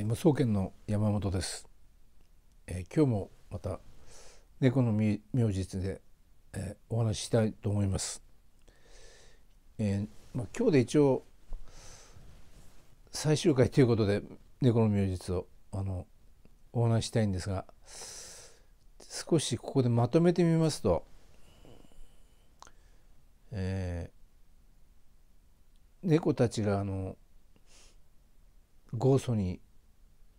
えー、無双圏の山本です、えー、今日もまた猫の名実で、えー、お話ししたいと思います、えー、まあ、今日で一応最終回ということで猫の名実をあのお話したいんですが少しここでまとめてみますと、えー、猫たちがあのゴーソに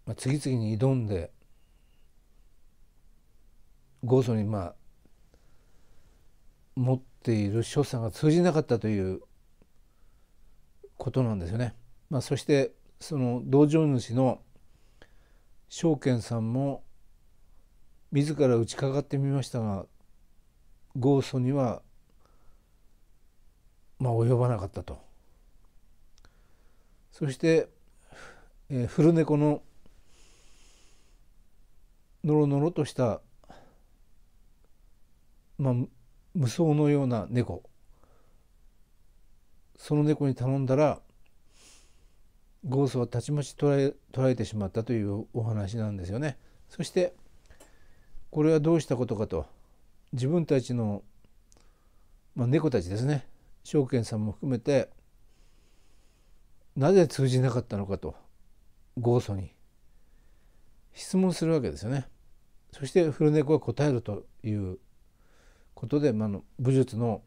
まあ、次々に挑んでゴーにまあ持っている所作が通じなかったということなんですよね。まあ、そしてその道場主の証券さんも自ら打ちかかってみましたがゴーにはまあ及ばなかったと。そして、えー、古猫ののろのろとした、まあ、無双のような猫その猫に頼んだらゴースはたちまち捕らえ捕らえてしまったというお話なんですよね。そしてこれはどうしたことかと自分たちの、まあ、猫たちですね証券さんも含めてなぜ通じなかったのかとゴースに質問するわけですよね。そして古猫が答えるということで、まあ、の武術の、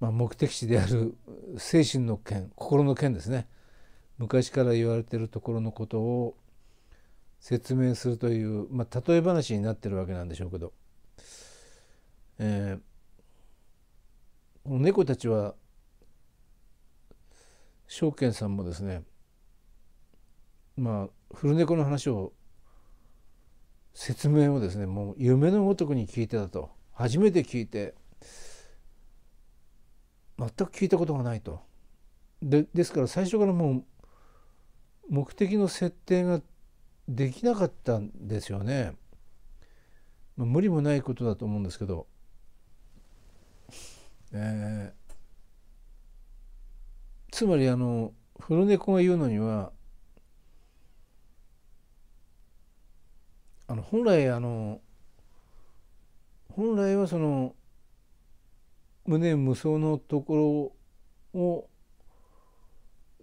まあ、目的地である精神の剣心の剣ですね昔から言われているところのことを説明するという、まあ、例え話になってるわけなんでしょうけど、えー、この猫たちは証券さんもですねまあ古猫の話を説明をですねもう夢のごとくに聞いてたと初めて聞いて全く聞いたことがないとでですから最初からもう目的の設定ができなかったんですよね、まあ、無理もないことだと思うんですけど、えー、つまりあの古猫が言うのにはあの本来あの本来はその無念無双のところを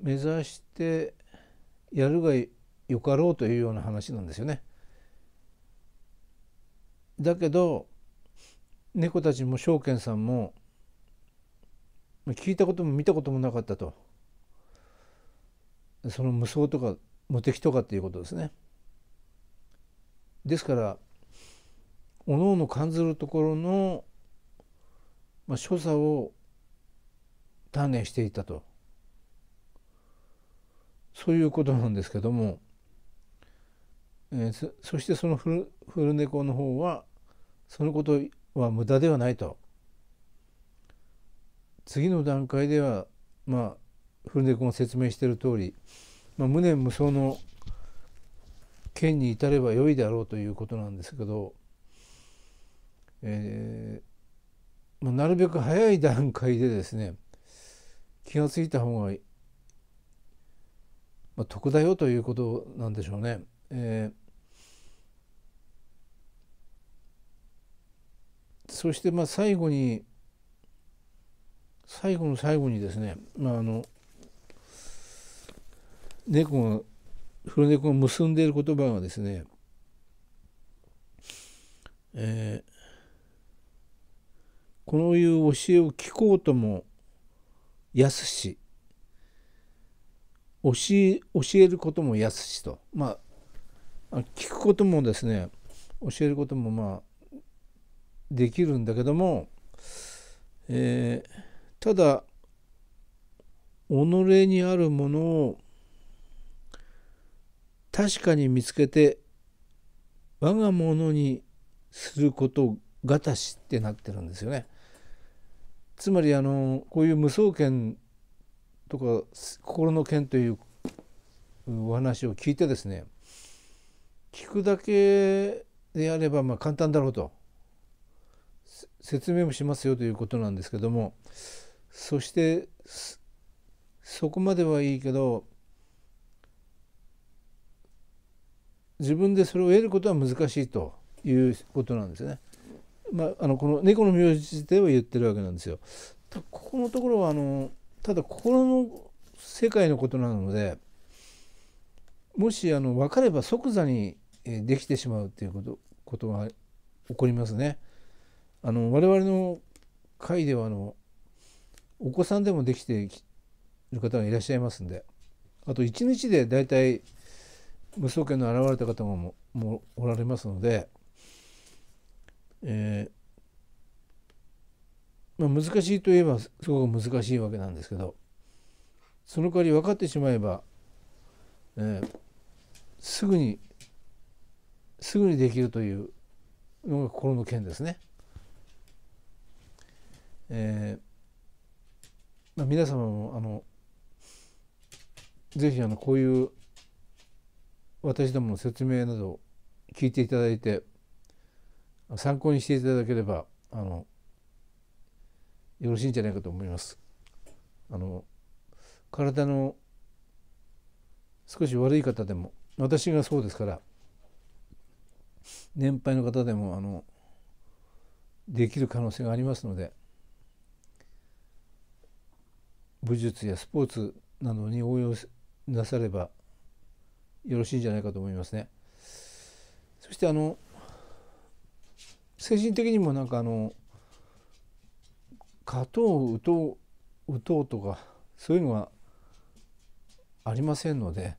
目指してやるがよかろうというような話なんですよね。だけど猫たちも証券さんも聞いたことも見たこともなかったとその無双とか無敵とかっていうことですね。ですからおのおの感ずるところの、まあ、所作を鍛錬していたとそういうことなんですけども、えー、そそしてその古古猫の方はそのことは無駄ではないと次の段階ではまあ古猫が説明している通り、まあ、無念無双の県に至れば良いであろうということなんですけど、えー、まあ、なるべく早い段階でですね気が付いた方が、まあ、得だよということなんでしょうね。えー、そしてまあ最後に最後の最後にですね、まあ、あの猫が古猫が結んでいる言葉はですね、えー、このいう教えを聞こうとも安し教え教えることも安しとまあ聞くこともですね教えることもまあできるんだけども、えー、ただ己にあるものを確かに見つけて我がものにすることがたしってなってるんですよね。つまりあのこういう無双剣とか心の剣というお話を聞いてですね聞くだけであればま簡単だろうと説明もしますよということなんですけどもそしてそこまではいいけど自分でそれを得ることは難しいということなんですね。まあ、あのこの猫の名字自体は言ってるわけなんですよ。ここのところはあのただ心の世界のことなのでもしあの分かれば即座にできてしまうということことが起こりますね。あの我々の会ではあのお子さんでもできている方がいらっしゃいますんであと1日で大体無双権の現れた方ももおられますので、えー、まあ、難しいといえばすごく難しいわけなんですけどその代わり分かってしまえば、えー、すぐにすぐにできるというのが心の剣ですね。えーまあ、皆様もあのぜひあのこういう私どもの説明など聞いていただいて参考にしていただければあのよろしいんじゃないかと思います。あの体の少し悪い方でも私がそうですから年配の方でもあのできる可能性がありますので武術やスポーツなどに応用なさればよろしいんじゃないかと思いますね。そしてあの精神的にもなんかあの勝とう打とう打とうとかそういうのはありませんので、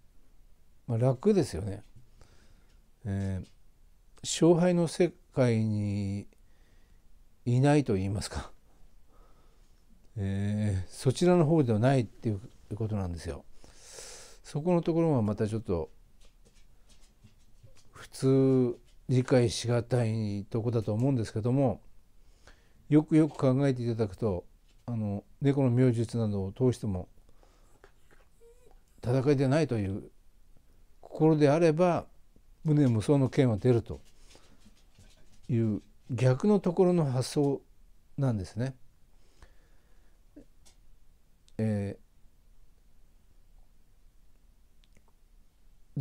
まあ、楽ですよね。えー、勝敗の世界にいないと言いますか、えー、そちらの方ではないっていうことなんですよ。そこのところはまたちょっと普通理解しがたいとこだと思うんですけどもよくよく考えていただくとあの猫の妙術などを通しても戦いでないという心であれば無念無双の剣は出るという逆のところの発想なんですね。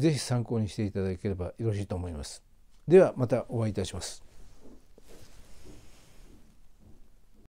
ぜひ参考にしていただければよろしいと思います。ではまたお会いいたします。